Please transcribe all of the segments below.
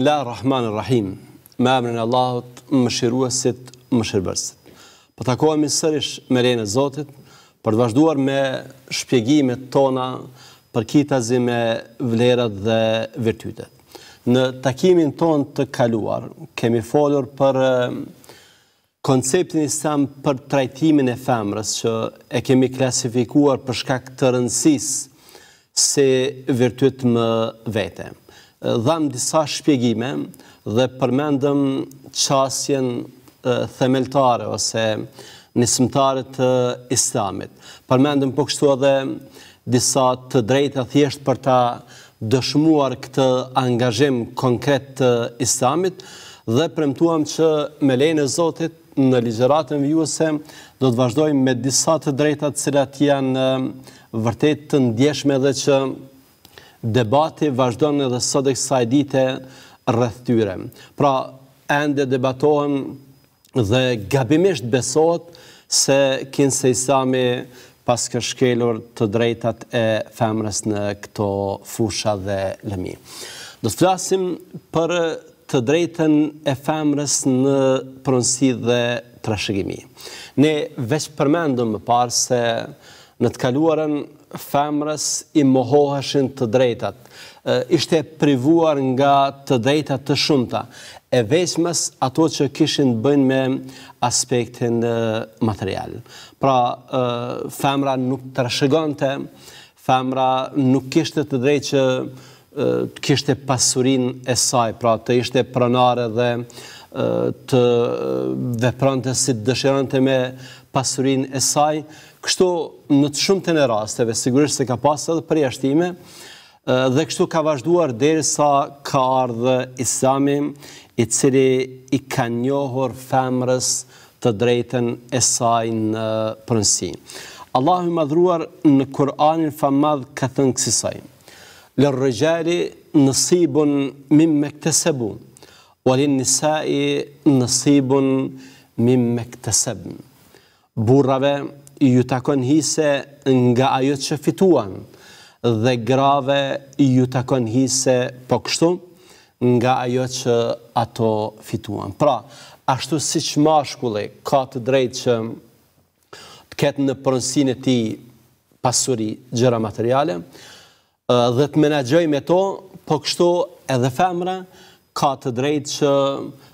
Bismillah, Rahman, Rahim, me emrin Allahot, më shiruasit, më shirëbërsit. Për po takohemi sërish me e Zotit, për të vazhduar me shpjegimet tona për kitazi me vlerat dhe vërtytet. Në takimin ton të kaluar, kemi folur për konceptin islam për trajtimin e femrës që e kemi klasifikuar për shkak të rëndësis se vërtyt më vete dham disa shpjegime dhe përmendëm qasjen themeltare ose nismëtare të islamit. Përmendëm po kështu edhe disa të drejta thjesht për ta dëshmuar këtë angazhim konkret të islamit dhe premtuam që me lejnë e Zotit në ligjeratën vjuse do të vazhdojmë me disa të drejta cilat janë vërtet të ndjeshme dhe që debati vazhdojnë edhe sot e kësaj dite rrëthyre. Pra, ende debatohen dhe gabimisht besot se kinë se isami pas këshkelur të drejtat e femrës në këto fusha dhe lëmi. Do të flasim për të drejten e femrës në pronsi dhe trashegimi. Ne veç përmendëm më parë se në të kaluaren femrës i mohoheshin të drejtat, ishte privuar nga të drejtat të shumëta, e vesmës ato që kishin bëjnë me aspektin material. Pra, femra nuk të rëshëgante, femra nuk kishte të drejtë që kishte pasurin e saj, pra të ishte pranare dhe të vepranëte si dëshirante me pasurin e saj, Kështu në të shumë të në rasteve, sigurisht se ka pasë edhe për jashtime, dhe kështu ka vazhduar dherë sa ka ardhë islami, i cili i ka njohur femrës të drejten e saj në përnësi. Allahu i madhruar në Kur'anin fa madhë ka thënë kësisaj. Lërëgjari nësibun mim me këtë sebu, walin nisai nësibun mim me këtë sebu. Burrave ju takon hise nga ajo që fituan, dhe grave ju takon hise po kështu nga ajo që ato fituan. Pra, ashtu si që mashkulli ka të drejtë që të ketë në përënsin e ti pasuri gjëra materiale, dhe të menagjoj me to, po kështu edhe femra ka të drejtë që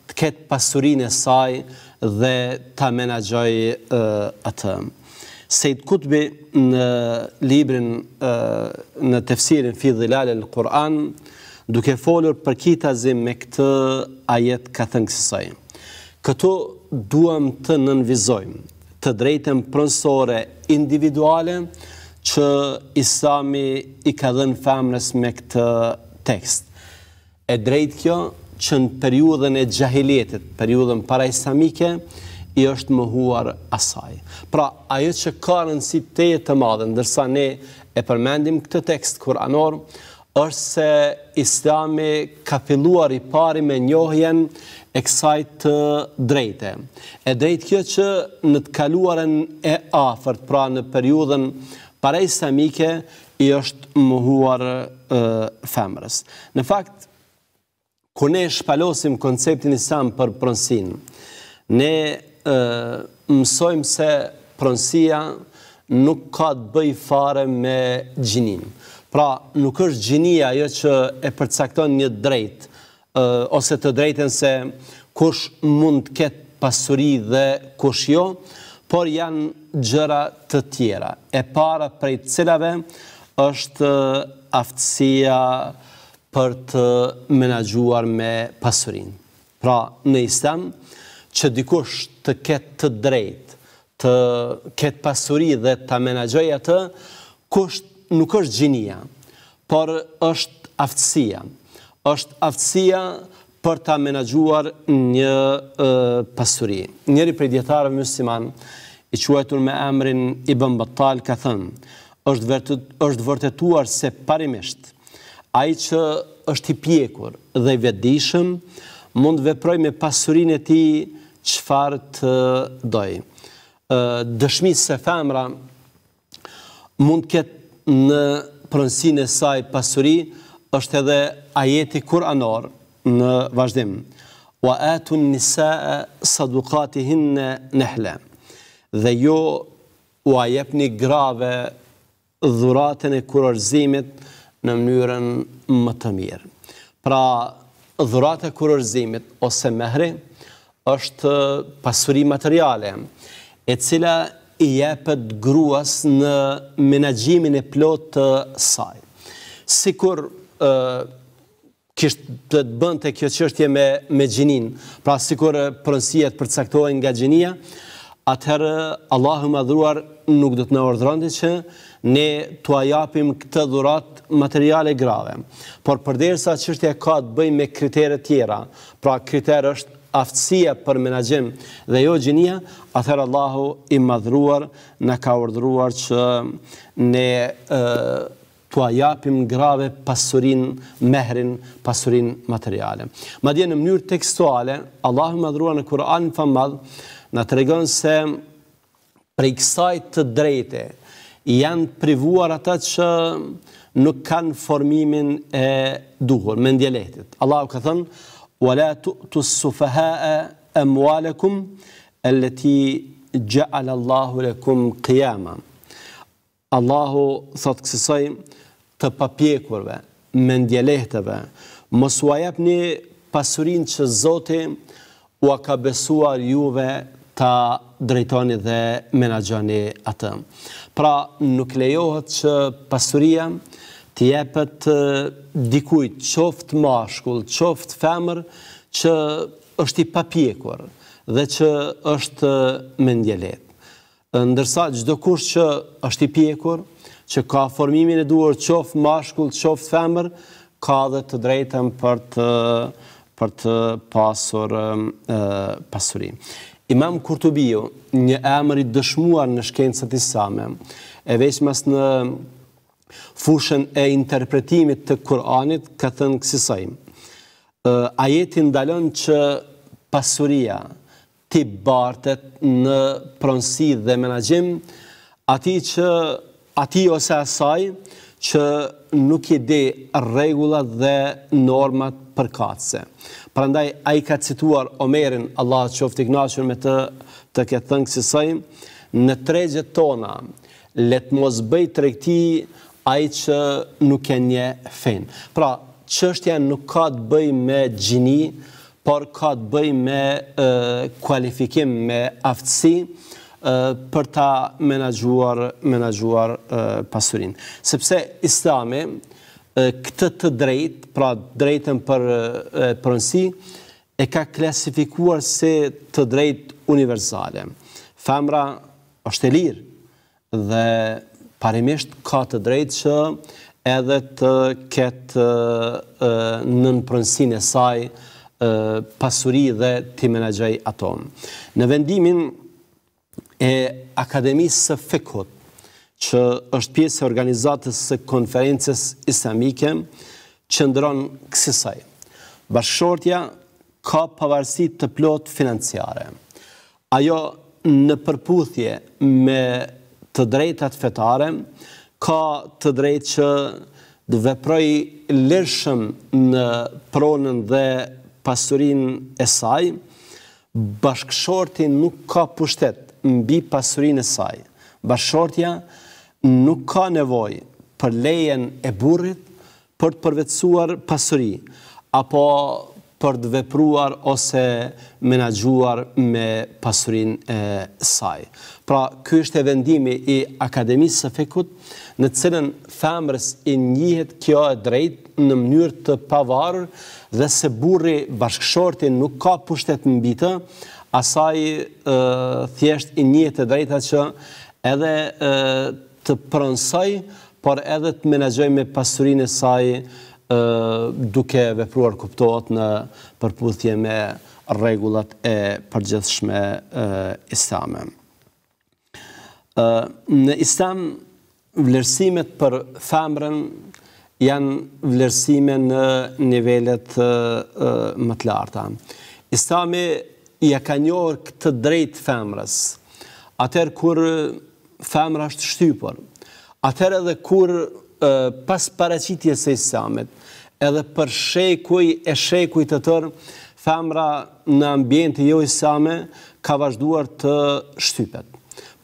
të ketë pasurin e saj dhe të menagjoj atëm. Sejt Kutbi në librin në tefsirin fi dhe lale lë Kur'an, duke folur për kitazim me këtë ajet ka thënë kësësaj. Këtu duham të nënvizojmë të drejtën prënsore individuale që isami i ka dhenë famnës me këtë tekst. E drejtë kjo që në periudhën e gjahiljetit, periudhën para isamike, i është mëhuar asaj. Pra, ajo që karën si teje të madhen, dërsa ne e përmendim këtë tekst kuranor, është se islami ka filluar i pari me njohjen e kësaj të drejte. E drejtë kjo që në të kaluaren e afert, pra në periudën pare islamike, i është mëhuar femrës. Në fakt, ku ne shpalosim konceptin islam për prënsin, ne mësojmë se pronsia nuk ka të bëj fare me gjinin. Pra, nuk është gjinia jo që e përcakton një drejt, ose të drejten se kush mund të ketë pasuri dhe kush jo, por janë gjëra të tjera. E para prej të cilave është aftësia për të menagjuar me pasurin. Pra, në istanë, që dikush të ketë të drejt, të ketë pasuri dhe të menagjoj atë, kusht nuk është gjinia, por është aftësia. është aftësia për të amenagjuar një e, pasuri. Njëri prej djetarëve mësiman, i quajtur me emrin i bëmbëtal, ka thënë, është, është vërtetuar se parimisht, a i që është i pjekur dhe i vedishëm, mund të veproj me pasurin e ti nështë, qëfar të doj. Dëshmi se femra mund këtë në prënsin e saj pasuri, është edhe ajeti kur anor në vazhdim. Wa atun nisa sadukatihin në nehle. Dhe jo u ajep një grave dhuratën e kurorzimit në mënyrën më të mirë. Pra, dhuratë e kurorzimit ose mehri, është uh, pasuri materiale, e cila i jepet gruas në menagjimin e plot të saj. Sikur uh, kështë të të bënd të kjo qështje me, me gjinin, pra sikur uh, përënsijet përcaktohen nga gjinia, atëherë Allahu madhruar nuk do të në ordrëndi që ne të ajapim këtë dhurat materiale grave. Por përderë sa qështje ka të bëj me kriterët tjera, pra kriterë është aftësia për menaxhim dhe jo gjinia, atëherë Allahu i madhruar në ka urdhëruar që ne të ajapim grave pasurin mehrin, pasurin materiale. Ma dje në mënyrë tekstuale, Allahu madhruar në Kur'an në famad, në të regon se prej kësaj të drejte janë privuar ata që nuk kanë formimin e duhur, me ndjeletit. Allahu ka thënë, ولا تؤتوا السفهاء أموالكم التي جعل الله لكم قياما الله thot kësaj të papjekurve me ndjelehtëve mos u japni pasurinë që Zoti u ka besuar juve ta drejtoni dhe menaxhoni atë pra nuk lejohet që pasuria të jepet dikujt qoft mashkull, qoft femër, që është i papjekur dhe që është mendjelet. Ndërsa, gjdo kush që është i pjekur, që ka formimin e duhur qoft mashkull, qoft femër, ka dhe të drejten për të për të pasur pasurim. Imam Kurtubiu, një emëri dëshmuar në shkencët isame, e veç mas në fushën e interpretimit të Kur'anit, ka thënë kësisajmë. Uh, ajeti ndalon që pasuria ti bartet në pronsi dhe menagjim ati, që, ati ose asaj që nuk i di regullat dhe normat për katëse. Prandaj, a i ka cituar Omerin, Allah që ofti knashur me të, të këtë thënë kësisaj, në tregjet tona, letë mos bëj të rekti ai që nuk e një fen. Pra, çështja nuk ka të bëjë me gjini, por ka të bëjë me e, kualifikim me aftësi e, për ta menaxhuar menaxhuar pasurinë. Sepse Islami këtë të drejtë, pra drejtën për pronësi e ka klasifikuar se të drejtë universale. Femra është e lirë dhe parimisht ka të drejtë që edhe të ketë në në prënsin e saj pasuri dhe të menagjaj atom. Në vendimin e Akademisë së Fekot, që është pjesë e organizatës së konferences islamike, që ndronë kësisaj. Bashortja ka pavarësi të plot financiare. Ajo në përputhje me të drejtat fetare, ka të drejt që dhe veproj lërshëm në pronën dhe pasurin e saj, bashkëshorti nuk ka pushtet në bi pasurin e saj. Bashkëshortja nuk ka nevoj për lejen e burrit për të përvecuar pasuri, apo përvecuar për të vepruar ose menaxhuar me pasurinë e saj. Pra, ky është vendimi i Akademisë së Fekut, në të cilën famërs i njihet kjo e drejtë në mënyrë të pavarur dhe se burri bashkëshorti nuk ka pushtet mbi të, asaj thjesht i njihet e drejta që edhe e, të pronsoj, por edhe të menaxhoj me pasurinë e saj duke vepruar kuptohet në përputhje me regullat e përgjithshme islame. Në islam, vlerësimet për femrën janë vlerësime në nivellet më të larta. Islami ja ka njohër këtë drejt femrës, atër kur femrë është shtypër, atër edhe kur pas paracitje se islamet, edhe për shekuj e shekuj të tërë, femra në ambjente jo islame ka vazhduar të shtypet.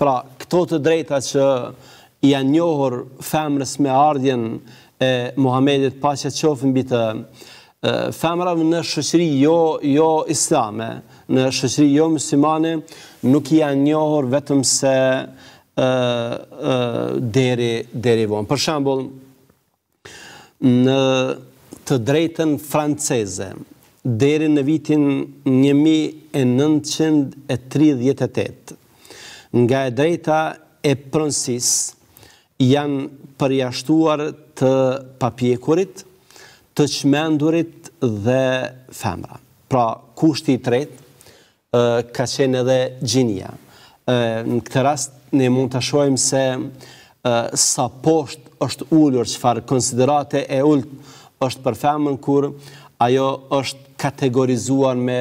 Pra, këto të drejta që janë njohur femrës me ardhjen e Muhammedit pasja qofën bitë femrave në shëqëri jo, jo islame, në shëqëri jo musimane, nuk janë njohur vetëm se deri deri vonë. Për shembull në të drejtën franceze deri në vitin 1938 nga e drejta e pronësisë janë përjashtuar të papjekurit, të çmendurit dhe femra. Pra kushti i tretë ka qenë edhe gjinia. Në këtë rast ne mund të shojmë se sa poshtë është ullur që farë konsiderate e ullë është për femën kur ajo është kategorizuar me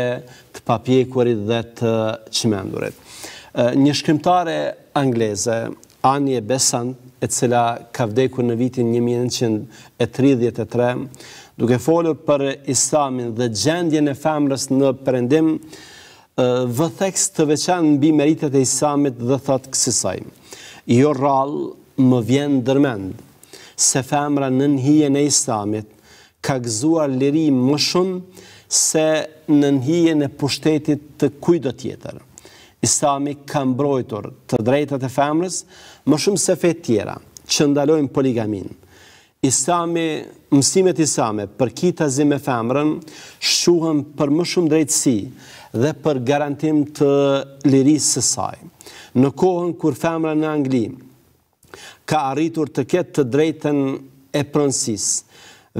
të papjekurit dhe të qimendurit. Një shkrimtare angleze, Anje Besan, e cila ka vdeku në vitin 1933, duke folur për islamin dhe gjendje në femrës në përendim, vë theks të veçan në bimeritet e isamit dhe thot kësisaj. Jo rral më vjen dërmend, se femra në njën e isamit ka gëzuar liri më shumë se në njën e pushtetit të kujdo tjetër. Isamit ka mbrojtur të drejtët e femrës më shumë se fetë tjera që ndalojnë poligaminë isami, mësimet isame për kitazi me femrën, shuhën për më shumë drejtësi dhe për garantim të lirisë sësaj. Në kohën kur femrën në Angli ka arritur të ketë të drejten e prënsisë,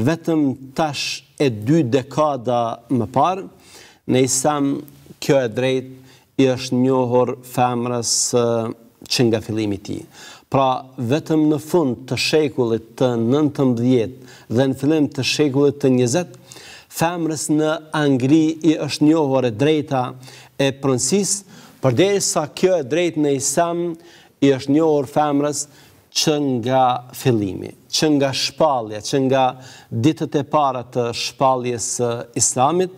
vetëm tash e dy dekada më parë, në isam kjo e drejt i është njohor femrës që nga fillimi ti. Pra, vetëm në fund të shekullit të nëntëm dhe në fillim të shekullit të njëzet, femrës në angri i është njohore drejta e prënsis, përderi sa kjo e drejt në isam i është njohër femrës që nga fillimi, që nga shpalja, që nga ditët e para të shpaljes islamit,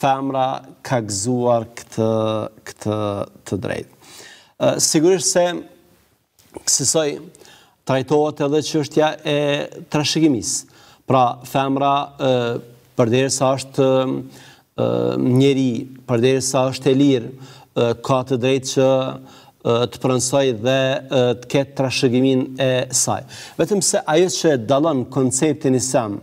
femra ka gëzuar këtë, këtë të drejtë. Sigurisht se kësisoj trajtohet edhe që është ja e trashëgimis. Pra, femra përderë sa është njeri, përderë sa është e lirë, ka të drejtë që të prënsoj dhe të ketë trashëgimin e saj. Vetëm se ajo që e dalon konceptin i sem,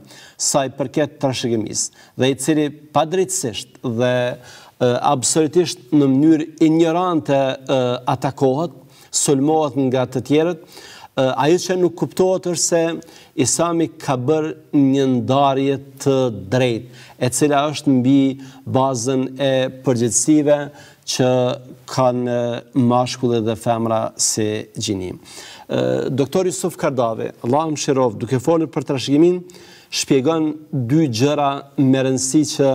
saj përket trashëgimis, dhe i cili pa drejtësisht dhe absolutisht në mënyrë ignorante atakohet, sulmohet nga të tjerët, ajo që nuk kuptohet është se Isami ka bërë një ndarje të drejt, e cila është mbi bazën e përgjithsive që kanë mashkullet dhe femra si gjinim. Doktor Jusuf Kardave, Allah shirov, duke folën për të rashgimin, shpjegon dy gjëra me rëndësi që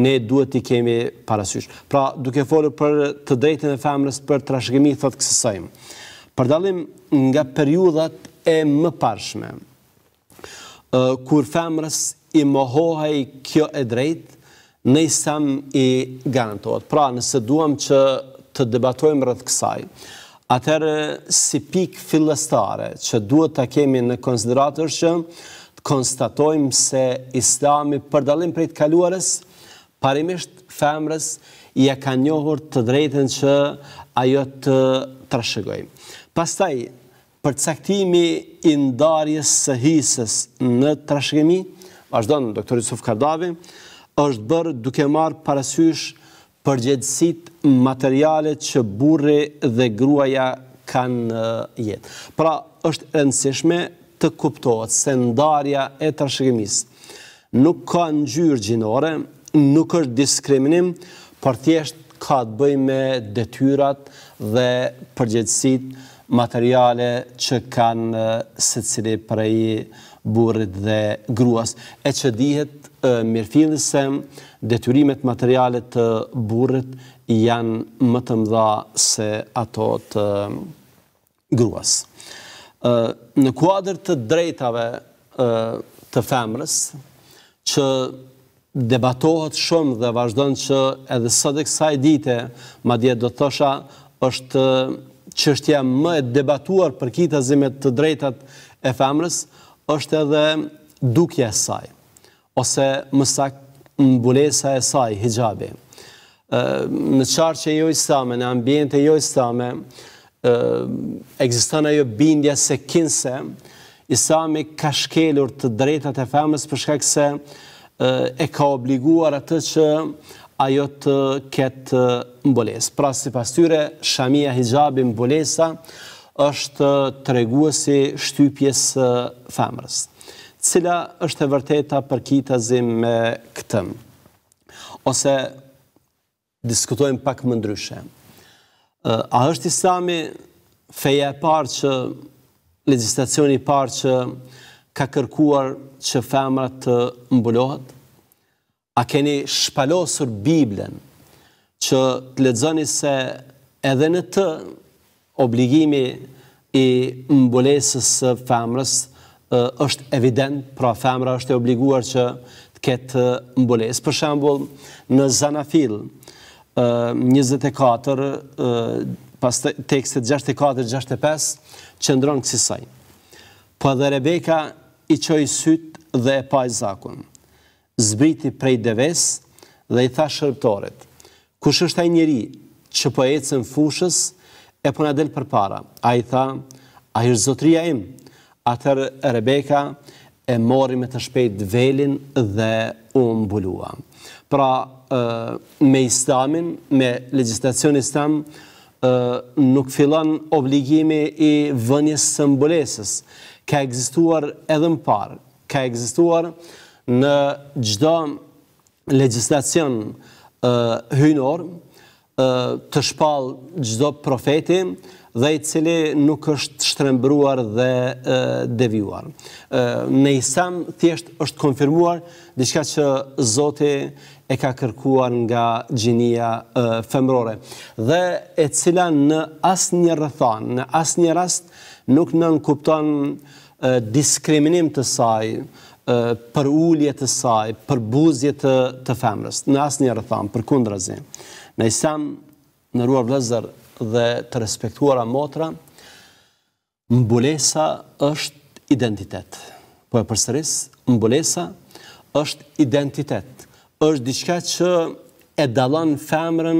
ne duhet t'i kemi parasysh. Pra, duke folur për të drejtën e femrës për trashëgimi, thotë kësësajmë. dallim nga periudat e më parshme, kur femrës i mohohej kjo e drejtë, ne i sam i garantohet. Pra, nëse duam që të debatojmë rreth kësaj, atërë si pik fillestare që duhet ta kemi në konsideratër që konstatojmë se islami për dalim për e të kaluarës, parimisht femrës i e ka njohur të drejten që ajo të trashegojmë. Pastaj, për caktimi i ndarjes së hisës në trashëgimi, vazhdo në doktor Jusuf Kardavi, është bërë duke marë parasysh për materialet që burri dhe gruaja kanë jetë. Pra, është rëndësishme të kuptohet se ndarja e trashëgimis nuk ka ngjyrë gjinore, nuk është diskriminim, por thjesht ka të bëjë me detyrat dhe përgjegjësitë materiale që kanë eh, secili prej burrit dhe gruas. E që dihet eh, mirëfillëse detyrimet materiale të burrit janë më të mëdha se ato të eh, gruas në kuadrë të drejtave të femrës, që debatohet shumë dhe vazhdojnë që edhe sot e kësaj dite, ma dje do të thosha, është qështja më e debatuar për kita zimet të drejtat e femrës, është edhe dukja e saj, ose mësak mbulesa e saj, hijabi. Në qarë që jo i same, në ambjente jo i same, egzistën ajo bindja se kinse, Isami ka shkelur të drejtët e femës përshkak se e ka obliguar atë që ajo të ketë mboles. Pra, si tyre, shamia hijabi mbolesa është të reguësi shtypjes femërës. Cila është e vërteta për kitazim me këtëm? Ose diskutojmë pak më ndryshe. A është islami feja e parë që, legislacioni i parë që ka kërkuar që femrat të mbulohet? A keni shpalosur Biblen që të ledzoni se edhe në të obligimi i mbulesës femrës është evident, pra femra është e obliguar që të ketë mbulesë. Për shambull, në Zanafilë, 24, pas tekstet 64, 65, që ndronë kësisaj. Po edhe Rebeka i qoj syt dhe e paj zakun. Zbriti prej deves dhe i tha shërptoret. Kush është ai njeri që po ecën fushës e po na del përpara. Ai tha, ai i zotria im. Atë Rebeka e mori me të shpejtë velin dhe u mbulua pra me islamin, me legislacion stam nuk filan obligimi i vënjës sëmbolesës. Ka egzistuar edhe më parë, ka egzistuar në gjdo legislacion hynor, të shpal gjdo profeti, dhe i cili nuk është shtrembruar dhe devjuar. Në isam, thjesht është konfirmuar diçka që Zoti e ka kërkuar nga gjinia femrore, dhe e cila në asë një rëthan, në asë një rast, nuk në nënkupton diskriminim të saj, për ullje të saj, për buzje të femrës, në asë një rëthan, për kundra zi. Në isam, në ruar vëzër, dhe të respektuara motra, mbulesa është identitet. Po e përsëris, mbulesa është identitet. është diçka që e dalon femrën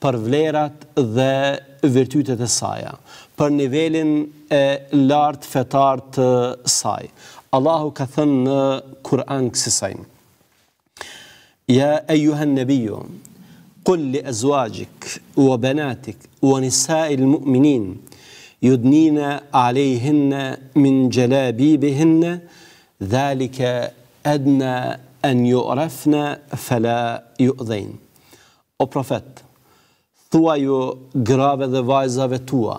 për vlerat dhe virtytet e saja, për nivelin e lartë fetar të saj. Allahu ka thënë në Kur'an kësisajnë. Ja e juhën nebiju, kulli e zuajik, u e benatik, u e nisa i mu'minin, ju dnina min gjelabi bi dhalike edna en ju rafne, fela ju dhejn. O profet, thua ju grave dhe vajzave tua,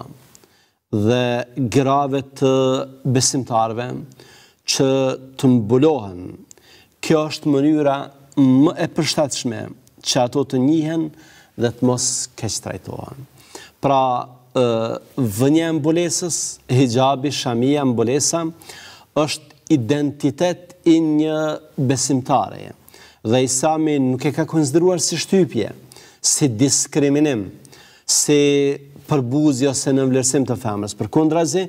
dhe grave të besimtarve, që të mbulohen, kjo është mënyra më e përshtatëshme, që ato të njihen dhe të mos keq trajtohen. Pra, e mbulesës, hijabi, shamija, mbulesa, është identitet i një besimtareje. Dhe Isami nuk e ka konsideruar si shtypje, si diskriminim, si përbuzi ose në vlerësim të famës. Për kundrazi,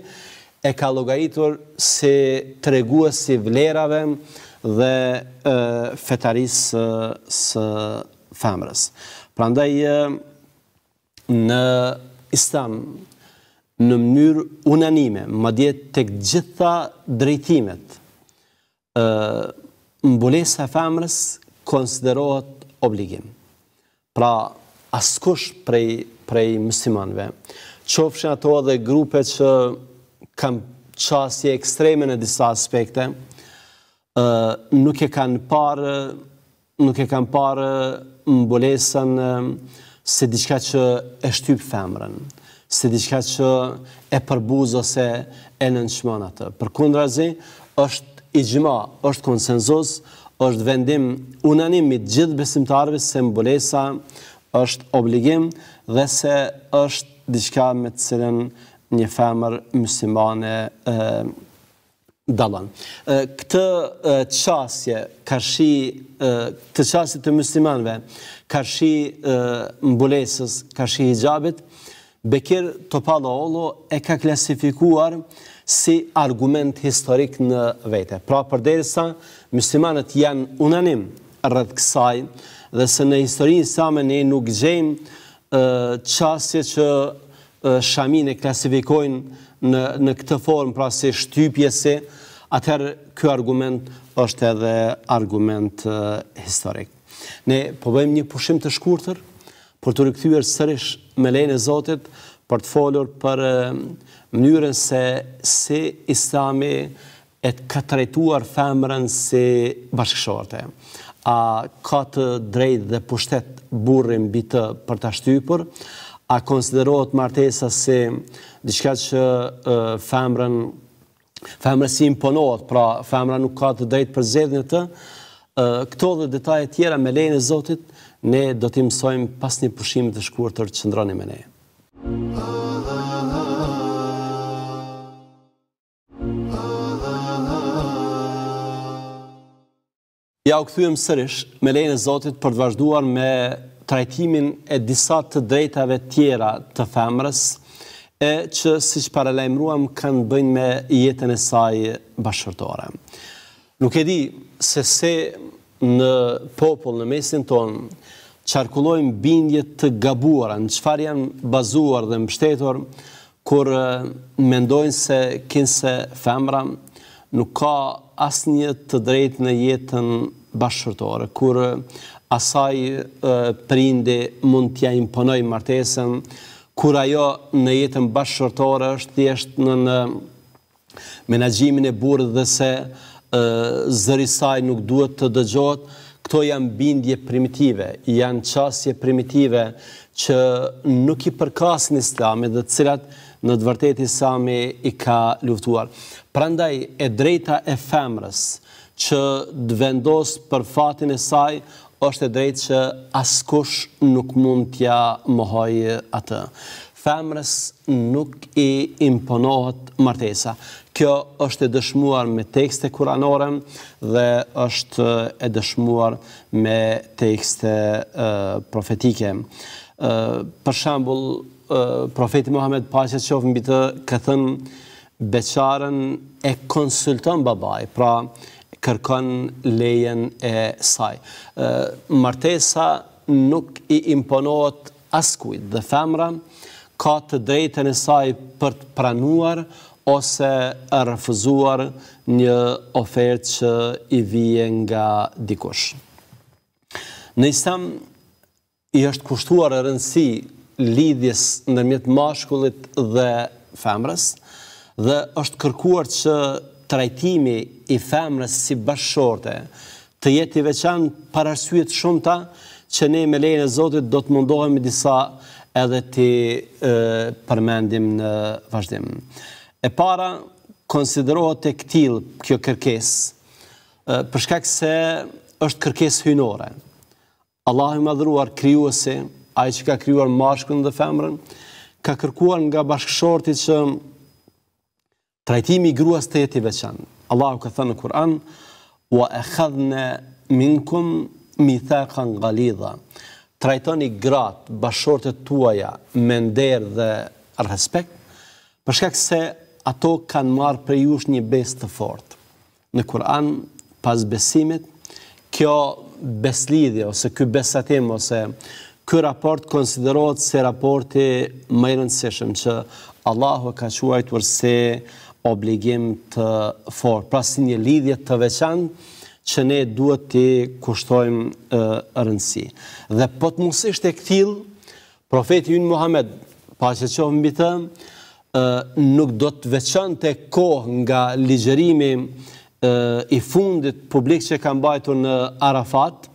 e ka logaritur si të si vlerave dhe fetarisë së femrës. Pra ndaj në islam në mënyrë unanime, më djetë të gjitha drejtimet, mbulesa femrës konsiderohet obligim. Pra askush prej, prej mësimanve, qofshin ato dhe grupe që kam qasje ekstreme në disa aspekte, nuk e kanë parë nuk e kanë parë mbulesën se diçka që e shtyp femrën, se diçka që e përbuz ose e nënçmon atë. Përkundrazi, është i gjma, është konsenzus, është vendim unanim me gjithë besimtarëve se mbulesa është obligim dhe se është diçka me të cilën një femër muslimane dalën. Këtë qasje, kërshi, të qasje të muslimanve, kërshi mbulesës, kërshi hijabit, Bekir Topalo Olo e ka klasifikuar si argument historik në vete. Pra, përderisa, sa, muslimanët janë unanim rrët kësaj, dhe se në historinë samë ne nuk gjejmë qasje që shamin e klasifikojnë në këtë formë, pra se shtypje se, atëherë kjo argument është edhe argument historik. Ne po bëjmë një pushim të shkurëtër, për të rëkthyër sërish me lejnë e Zotit, për të folur për mënyrën se si islami e të katrejtuar femërën si bashkëshorte. A ka të drejt dhe pushtet burrim bitë për të ashtypër, a konsiderohet martesa si diçka që femrën femrën si imponohet, pra femrën nuk ka të drejt për zedhën e të, këto dhe detajet tjera me lejnë e Zotit, ne do t'i mësojmë pas një pushimit të shkurë të që ndroni me ne. Ja u këthujem sërish me lejnë e Zotit për të vazhduar me trajtimin e disa të drejtave tjera të femrës, e që si që paralajmruam kanë bëjnë me jetën e saj bashkërtore. Nuk e di se se në popullë, në mesin tonë, qarkullojmë bindjet të gabuara, në qëfar janë bazuar dhe më kur mendojnë se kinëse femra nuk ka asë një të drejtë në jetën bashkërtore, kur asaj prindi mund t'ja imponoj martesën, kur ajo në jetën bashkëshortore është tjeshtë në në menagjimin e burë dhe se zërisaj nuk duhet të dëgjot, këto janë bindje primitive, janë qasje primitive që nuk i përkas një islami dhe cilat në dëvërtet sami i ka luftuar. Prandaj, e drejta e femrës që dëvendos për fatin e saj është e drejtë që askush nuk mund t'ja mohoj atë. Femrës nuk i imponohet martesa. Kjo është e dëshmuar me tekste kuranore dhe është e dëshmuar me tekste profetike. Për shambull, profeti Muhammed Pashe që ofën bitë këthën beqaren e konsulton babaj, pra nështë kërkon lejen e saj. Martesa nuk i imponohet askujt dhe femra ka të drejten e saj për të pranuar ose rëfëzuar një ofert që i vije nga dikush. Në isem, i është kushtuar e rëndësi lidhjes nërmjet mashkullit dhe femrës, dhe është kërkuar që trajtimi i femrës si bashkëshorte të jetë i veçan parasyet shumëta që ne me lejnë e Zotit do të mundohemi disa edhe të përmendim në vazhdim. E para, konsiderohet e këtil kjo kërkes, përshkak se është kërkes hynore. Allahu madhruar kryuasi, a i që ka kryuar mashkën dhe femrën, ka kërkuar nga bashkëshorti që trajtimi i gruas të jetë i veçan. Allahu ka thënë në Kur'an, wa e khadhne minkum mi thekan galidha. Trajtoni gratë, bashortet tuaja, me dhe respekt, përshkak se ato kanë marë për jush një bes të fort. Në Kur'an, pas besimit, kjo beslidhje, ose kjo besatim, ose kjo raport konsiderot se raporti më i rëndësishëm që Allahu ka quajtë se nështë obligim të forë, pra si një lidhje të veçan që ne duhet të kushtojmë rëndësi. Dhe të mësisht e këtil, profeti unë Muhammed, pa që që mbi të, nuk do të veçan të kohë nga ligjerimi i fundit publik që kam bajtu në Arafat,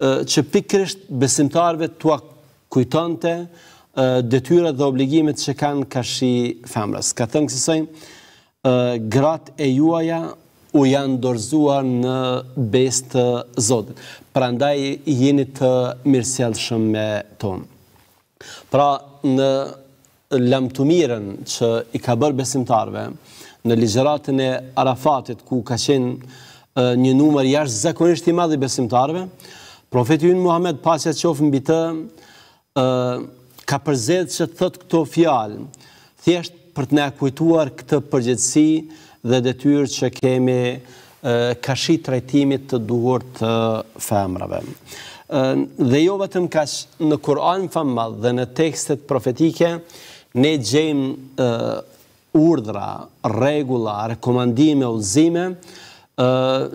që pikrisht besimtarve të tua kujtante detyre dhe obligimet që kanë kashi femrës. Ka thënë kësisojnë, grat e juaja u janë dorzuar në best të Zotit. Pra ndaj jeni të mirësjel shumë me tonë. Pra në lamtumiren që i ka bërë besimtarve, në ligjeratën e Arafatit, ku ka qenë një numër jashtë zakonisht i madhë i besimtarve, profetë ju në Muhammed pasja që ofën bitë, ka përzet që të thëtë këto fjalë, thjeshtë për të ne kujtuar këtë përgjithsi dhe detyrë që kemi kashi trajtimit të duhur të femrave. Dhe jo vetëm kash në Kur'an fama dhe në tekstet profetike, ne gjejmë urdhra, regula, rekomandime, uzime,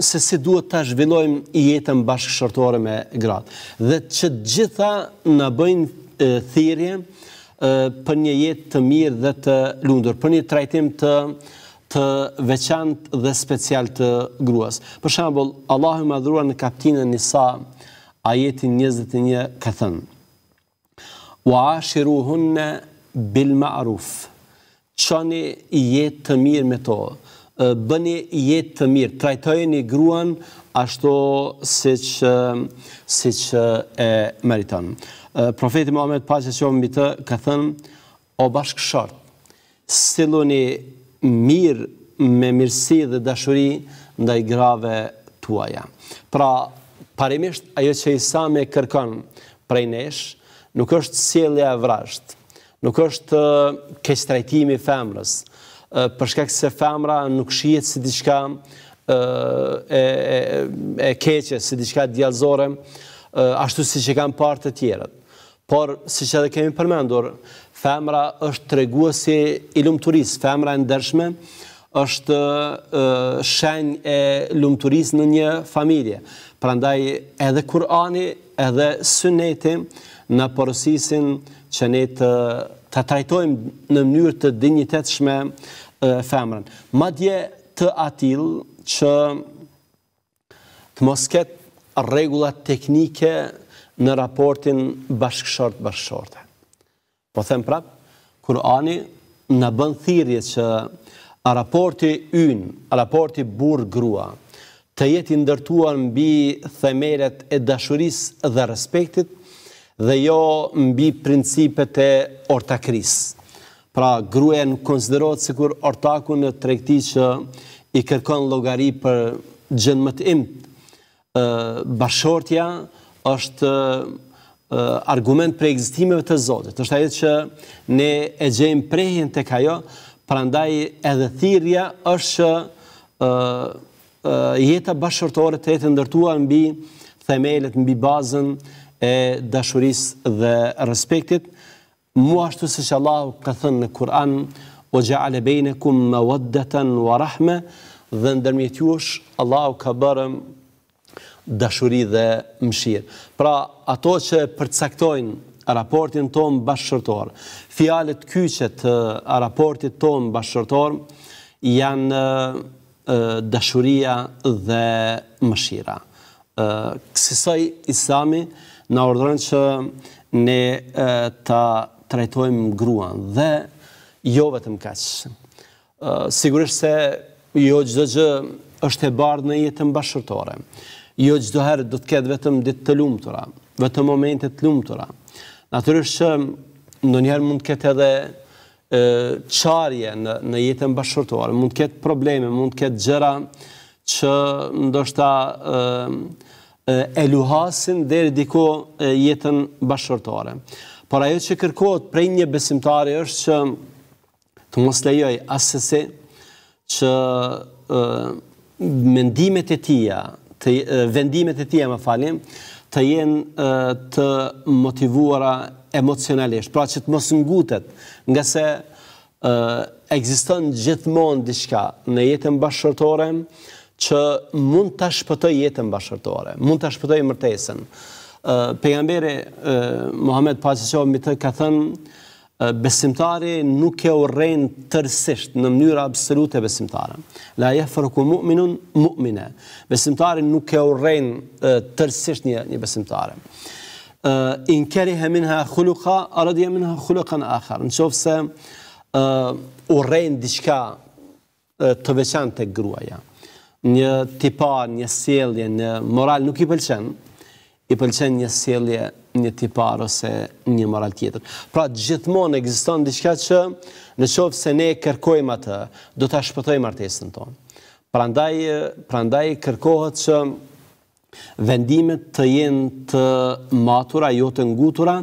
se si duhet të zhvillojmë jetën bashkëshortore me gratë. Dhe që gjitha në bëjnë thirje, për një jetë të mirë dhe të lundur, për një trajtim të të veçant dhe special të gruas. Për shambull, Allah i madhrua në kaptinë njësa, ajetin 21 ka thënë, wa ashiru hunne bil ma'ruf, qoni jetë të mirë me to, bëni jetë të mirë, trajtojë një gruan, ashto si që e meritanë. Eh, profeti Muhammed paqja qoftë mbi të ka thënë o bashkëshort silloni mirë me mirësi dhe dashuri ndaj grave tuaja. Pra, parimisht, ajo që sa me kërkon prej nesh, nuk është sielja e vrasht, nuk është eh, kështrajtimi femrës, eh, përshkak se femra nuk shijet si diçka e, e, e keqe, si diçka djelzore, ashtu si që kam partë të tjerët. Por, si që dhe kemi përmendur, femra është treguësi i lumëturis, femra e ndërshme, është shenjë e lumëturis në një familje. Prandaj, edhe Kurani, edhe Suneti, në porësisin që ne të, të trajtojmë në mënyrë të dignitet shme femrën. Ma dje të atil që të mosket regullat teknike në raportin bashkëshort bashkëshorte. Po them prap, Kur'ani në bën thirje që a raporti yn, a raporti burë grua, të jeti ndërtuar mbi themeret e dashuris dhe respektit dhe jo mbi principet e ortakris. Pra, gruen konsiderot se kur ortaku në trekti që i kërkon logari për gjënë mëtë imtë. Bashortja, është argument për egzistimeve të Zotit. është ajetë që ne e gjejmë prejhen të kajo, prandaj edhe thirja është që jeta bashkërtore të jetë ndërtua në bi themelet, në bi bazën e dashuris dhe respektit. Muashtu se që Allah ka thënë në Kur'an, o gjaale bejnë kumë më waddetën wa rahme, dhe ndërmjet juash, Allah ka bërëm dashuri dhe mëshirë. Pra, ato që përcaktojnë raportin tonë bashkëshërtorë, fjalet kyqet të raportit tonë bashkëshërtorë, janë dashuria dhe mëshira. Kësisoj isami në ordërën që ne të trajtojmë gruan dhe jo vetëm kaqë. Sigurisht se jo gjithë gjë është e bardhë në jetën bashkërtore jo gjithë doherë do të këtë vetëm ditë të lumë vetëm momente të lumë tëra. Natërështë që në njerë mund të këtë edhe qarje në, në jetën bashkërtuarë, mund të këtë probleme, mund të këtë gjëra që ndoshta e, e, luhasin dhe diko jetën bashkërtuarë. Por ajo që kërkot prej një besimtari është që të mos lejoj asësi që e, mendimet e tia, të vendimet e tia, më falim, të jenë të motivuara emocionalisht, pra që të mos ngutet, nga se egzistën gjithmonë diçka në jetën bashkërtore që mund të shpëtoj jetën bashkërtore, mund të shpëtoj mërtesën. Pegamberi Mohamed Pasisov mi të ka thënë besimtari nuk e urren tërsisht në mënyrë absolute besimtare. La e fërku mu'minun, mu'mine. Besimtari nuk e urren tërsisht një, një besimtare. Uh, in kariha minha khuluka, arad je minha khuluka në akher. Në qofë se uh, urren diqka uh, të veçantë të gruaja. Një tipar, një sielje, një moral nuk i pëlqen, i pëlqen një sielje një tipar ose një moral tjetër. Pra gjithmonë ekziston diçka që në qovë se ne kërkojmë atë, do ta shpëtojmë artesën tonë. Prandaj prandaj kërkohet që vendimet të jenë të matura, jo të ngutura,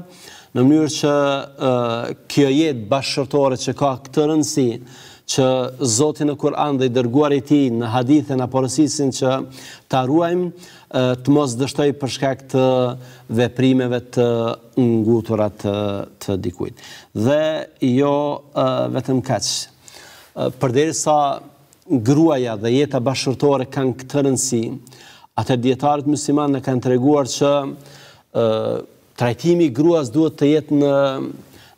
në mënyrë që uh, kjo jetë bashkërtore që ka këtë rëndësi, që Zoti në Kur'an dhe i dërguarit i Tij në hadithën na porositin që ta ruajmë, të mos dështoj për shkak të veprimeve të ngutura të, dikujt. Dhe jo vetëm kaqë. Përderi sa gruaja dhe jeta bashkërtore kanë këtë rëndësi, atë dietarët musliman në kanë të reguar që uh, trajtimi gruas duhet të jetë në,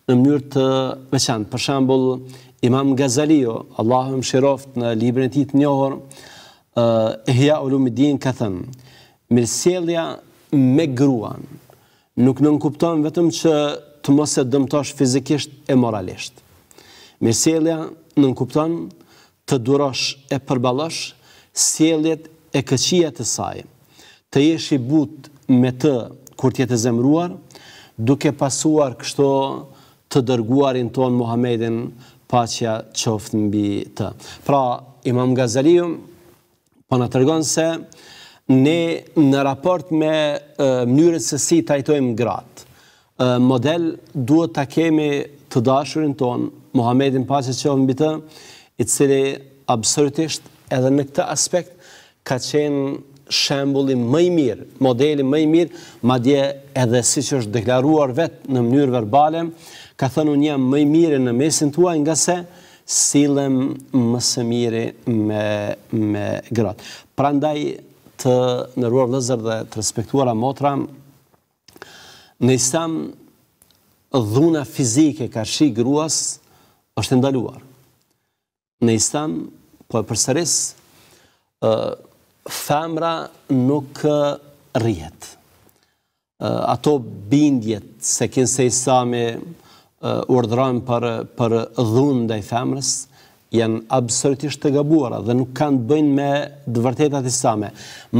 në mënyrë të veçanë. Për shembull, Imam Gazalio, jo, Allahum Shiroft, në librin e tij të njohër, uh, Ehja Ulumidin ka thënë, mirësjellja me gruan nuk nënkupton vetëm që të mos e dëmtosh fizikisht e moralisht. në nënkupton të durosh e përballosh sjelljet e këqija të saj. Të jesh i butë me të kur tjetë jetë zemruar, duke pasuar kështu të dërguarin ton Muhammedin paqja qoftë mbi të. Pra Imam Gazaliu po na tregon se ne në raport me mënyrën se si trajtojmë gratë. Model duhet ta kemi të dashurin ton, Mohamedin paqja qof mbi të, i cili absolutisht edhe në këtë aspekt ka qenë shembulli më i mirë, modeli më i mirë, madje edhe siç është deklaruar vetë në mënyrë verbale, ka thënë unë jam më i mirë në mesin tuaj nga se sillem më së miri me me gratë. Prandaj të nëruar vëzër dhe të respektuara motra, në istam dhuna fizike ka shi gruas është ndaluar. Në istam, po e përsëris, femra nuk rjet. Ato bindjet se kinë se istami urdhrojmë për, për dhunë dhe i femrës, janë absolutisht të gabuara dhe nuk kanë të bëjnë me të vërtetat islame.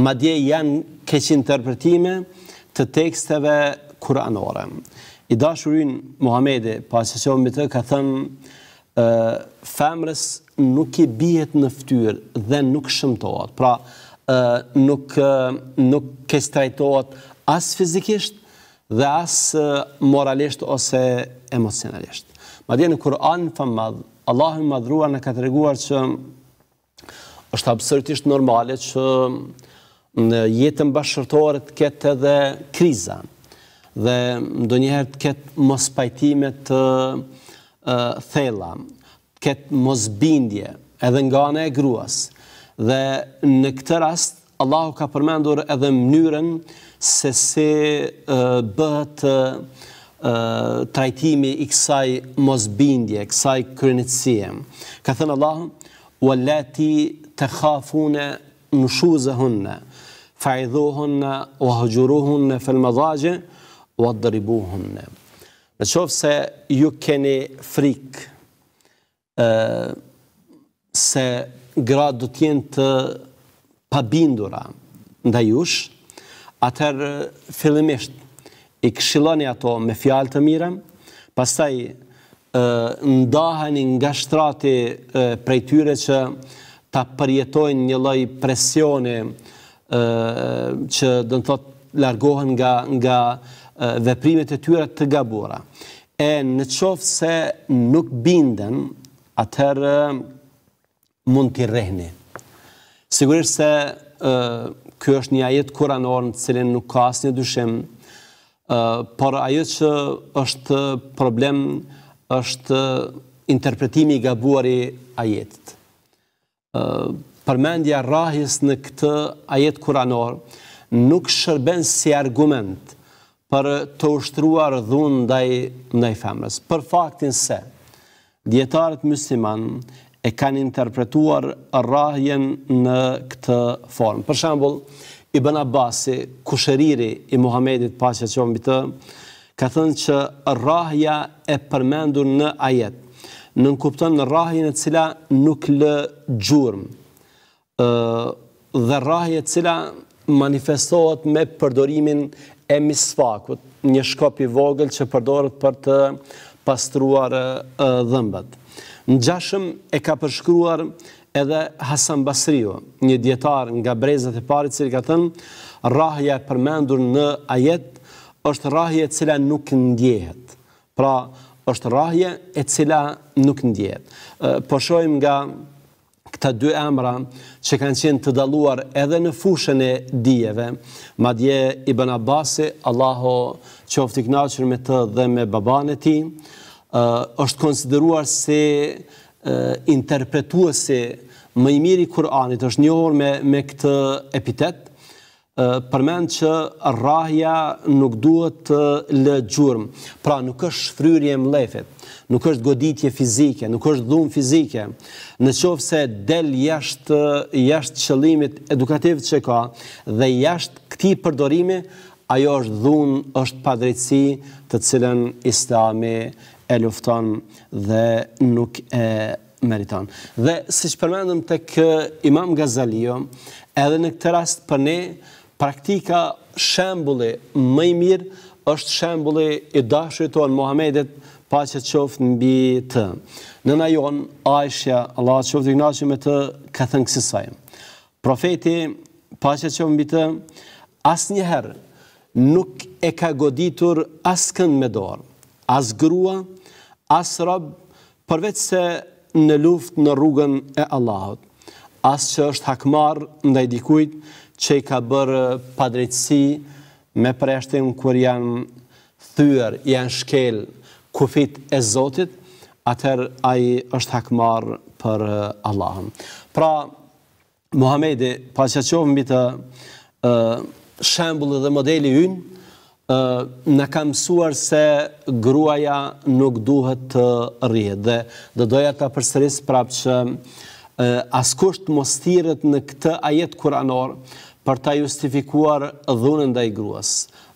Ma dje janë keq interpretime të teksteve kuranore. I dashurin Muhamedi, pa që që omit të ka thëmë, femrës nuk i bijet në ftyrë dhe nuk shëmtojt. Pra, nuk nuk kestrajtojt as fizikisht dhe as moralisht ose emocionalisht. Ma dje në Kur'an në famadhë, Allahu i madhruar na ka treguar se është absolutisht normale që në jetën bashkëtorë të ketë edhe kriza dhe ndonjëherë të ketë mos pajtime të thella, të ketë mos bindje edhe nga ana e gruas. Dhe në këtë rast Allahu ka përmendur edhe mënyrën se si bëhet trajtimi i kësaj mosbindje, kësaj kërënitësie. Ka thënë Allah, u alleti të khafune në shuze hunë, faidhuhun, u hëgjuruhun në felmadhajë, u adëribuhun në. qofë se ju keni frikë, se gra do të jenë të pabindura ndaj jush, atër fillimisht i këshiloni ato me fjalë të mira, pastaj ë ndaheni nga shtrati prej tyre që ta përjetojnë një lloj presioni ë që do të thotë largohen nga nga veprimet e tyre të gabuara. E në çoft se nuk binden, atëherë mund të rrehni. Sigurisht se ë ky është një ajet kuranor në nuk ka asnjë dyshim por ajo që është problem është interpretimi i gabuar i ajetit. ë përmendja e rrahjes në këtë ajet kuranor nuk shërben si argument për të ushtruar dhunë ndaj ndaj famës. Për faktin se dietarët musliman e kanë interpretuar rrahjen në këtë formë. Për shembull, i bëna basi, kushëriri i Muhammedit, pa që qëmë të, ka thënë që rrahja e përmendur në ajet, në nënkupton në rrahja e cila nuk lë gjurëm, dhe rrahja e cila manifestohet me përdorimin e misfakut, një shkopi vogël që përdorët për të pastruar dhëmbët. Në gjashëm e ka përshkruar edhe Hasan Basriu, jo, një dietar nga brezat e parë i cili ka thënë, e përmendur në ajet është rrahje e cila nuk ndjehet. Pra, është rrahje e cila nuk ndjehet. Po shojmë nga këta dy emra që kanë qenë të dalluar edhe në fushën e dijeve, madje Ibn Abbasi, Allahu qoftë i kënaqur me të dhe me baban e tij, është konsideruar se si interpretuesi më i miri Kur'anit është njohur me me këtë epitet përmend që rrahja nuk duhet të lë gjurmë. Pra nuk është shfryrje mlefit, nuk është goditje fizike, nuk është dhunë fizike. Në qovë se del jashtë jashtë qëlimit edukativ që ka dhe jashtë këti përdorimi, ajo është dhunë, është padrejtësi të cilën islami e lufton dhe nuk e meriton. Dhe si që përmendëm të kë imam Gazalio, jo, edhe në këtë rast për ne, praktika shembuli mëj mirë është shembuli i dashri tonë Muhammedet pa që të qofë në bi të. Në na jonë, Aisha, Allah të qofë të ignashim e të këthën kësisaj. Profeti, pa që të qofë në bi të, asë njëherë nuk e ka goditur asë kënd me dorë as grua, as rob, përveç se në luft në rrugën e Allahot, as që është hakmar ndaj dikujt që i ka bërë padrejtësi me preshtin kër janë thyër, janë shkel kufit e Zotit, atër a i është hakmar për Allahëm. Pra, Muhamedi, pa që qovë mbi të dhe modeli ynë, në kam suar se gruaja nuk duhet të rrjet dhe dhe doja ta përsëris prapë që askusht mos tiret në këtë ajet kuranor për ta justifikuar dhunën dhe i gruas.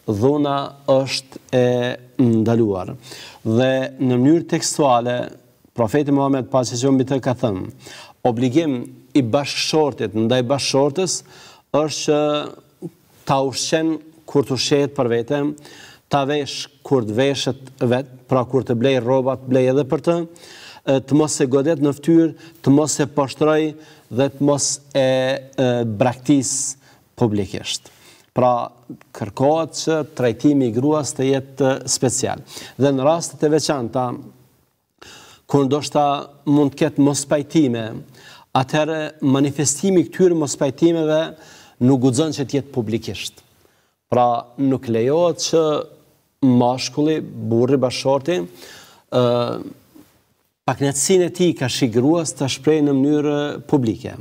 Dhuna është e ndaluar. Dhe në mënyrë tekstuale, profetë Mohamed Pasisjon Bita ka thënë, obligim i bashkëshortit, ndaj bashkëshortës, është që ta ushqen kur të shetë për vetëm, ta vesh kur të veshët vetë, pra kur të blej robat, blej edhe për të, të mos e godet në ftyrë, të mos e pashtroj dhe të mos e, braktis publikisht. Pra kërkohet që trajtimi i gruas të jetë special. Dhe në rastet e veçanta, kur ndoshta mund të ketë mos pajtime, atëherë manifestimi këtyre mos pajtimeve nuk guxon që të jetë publikisht. Pra nuk lejohet që mashkulli, burri, bashorti, paknetsin e ti ka shigruas të shprej në mënyrë publike.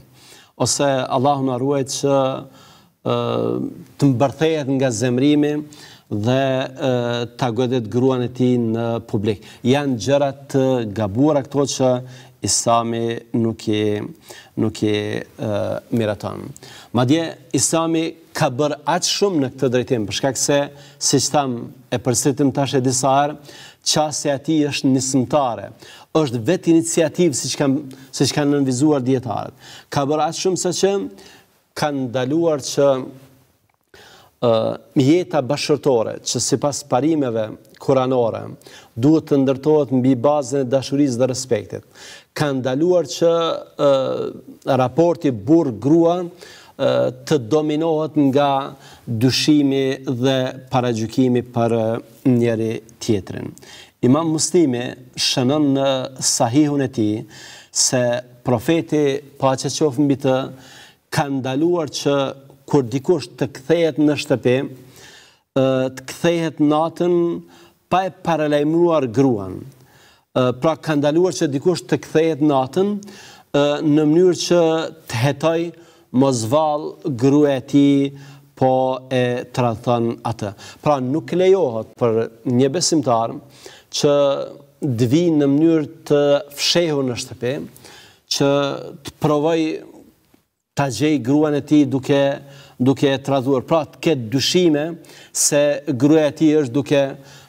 Ose Allah në arruajt që të mbërthejet nga zemrimi dhe të godet gruan e ti në publik. Janë gjërat të gabuar këto që Isami nuk i miraton. Ma dje, Isami ka bërë atë shumë në këtë drejtim, përshka këse, si që thamë e përstritim tash e disa qasë e ati është nisëmtare, është vetë iniciativë si që kanë, si që kanë nënvizuar djetarët. Ka bërë atë shumë se që kanë daluar që uh, jeta bashkërtore, që si pas parimeve kuranore, duhet të ndërtohet në bi bazën e dashuriz dhe respektit. Kanë daluar që uh, raporti burë grua, të dominohet nga dushimi dhe paragjukimi për njeri tjetrin. Imam Mustimi shënën në sahihun e ti se profeti pa që qofë mbi të ka ndaluar që kur dikush të kthehet në shtëpi, të kthehet natën pa e paralajmëruar gruan. Pra ka ndaluar që dikush të kthehet natën në mënyrë që të hetojë mos vall gruaja e tij po e tradhën atë. Pra nuk lejohet për një besimtar që të vi në mënyrë të fshehur në shtëpi, që të provoj ta gjej gruan e tij duke duke e tradhuar. Pra të ketë dyshime se gruaja e tij është duke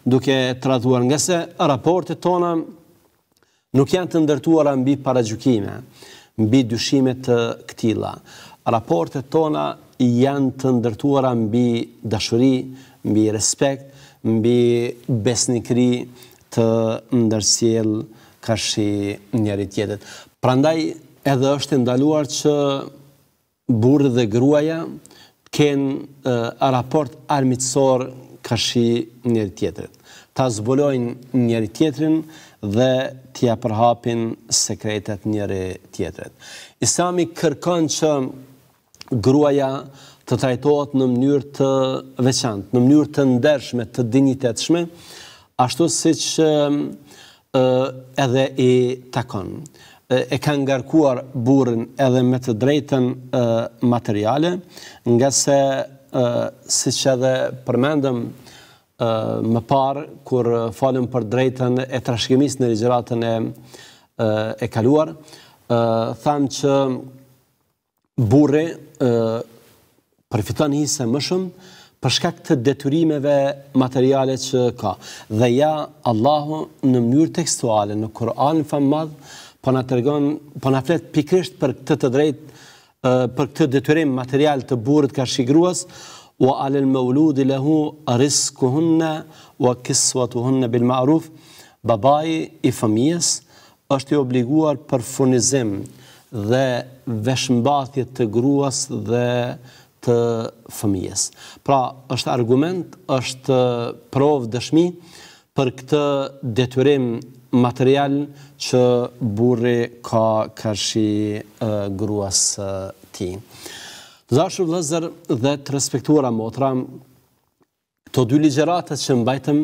duke tradhuar. Nga se raportet tona nuk janë të ndërtuara mbi paragjykime, mbi dyshime të këtilla raportet tona janë të ndërtuara mbi dashuri, mbi respekt, mbi besnikri të ndërsjell kashi njëri tjetrit. Prandaj edhe është ndaluar që burrë dhe gruaja të kenë raport armitsor kashi njëri tjetrit. Ta zbulojnë njëri tjetrin dhe t'i përhapin sekretet njëri tjetrit. Isami kërkon që gruaja të trajtohet në mënyrë të veçantë, në mënyrë të ndershme, të dinjitetshme, ashtu siç që edhe i takon. E ka ngarkuar burrin edhe me të drejtën materiale, nga se si siç edhe përmendëm më parë kur falem për drejtën e trashëgimisë në ligjëratën e e kaluar, thamë që burri përfiton një se më shumë për shkak të detyrimeve materiale që ka. Dhe ja Allahu në mënyrë tekstuale në Kur'an fam madh po na tregon, po na flet pikërisht për këtë të drejtë për këtë detyrim material të burët ka shigruas wa alal mawludi lahu rizquhunna wa kiswatuhunna bil ma'ruf babai i fëmijës është i obliguar për furnizim dhe veshmbathje të gruas dhe të fëmijës. Pra, është argument, është provë dëshmi për këtë detyrim material që burri ka kërshi gruas ti. Zashur vëzër dhe të respektuara motra, të dy ligjeratët që mbajtëm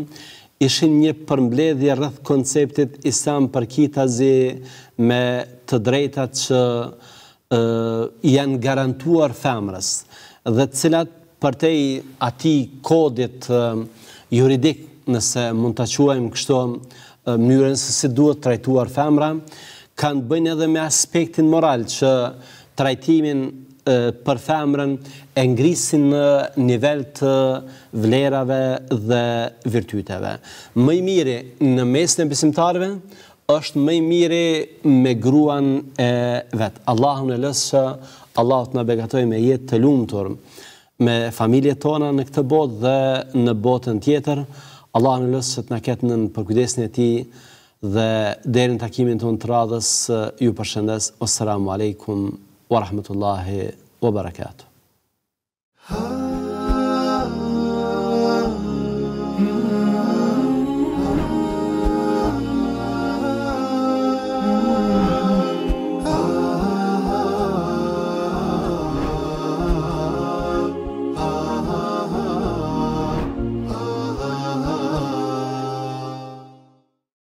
ishin një përmbledhje rrëth konceptit isam për kitazi me të drejtat që janë garantuar femrës dhe cilat përtej ati kodit juridik nëse mund të quajmë kështu mënyrën se si duhet trajtuar femra, kanë bëjnë edhe me aspektin moral që trajtimin për femrën e ngrisin në nivel të vlerave dhe virtyteve. Mëj mire në mes në besimtarve është mëj mirë me gruan e vetë. Allahu në lësë, Allahu të në begatoj me jetë të lumëtur me familje tona në këtë botë dhe në botën tjetër. Allahu në lësë të në ketë në përkudesin e ti dhe derin takimin të në të radhës ju përshëndes. Osëramu alaykum wa rahmetullahi wa barakatuh.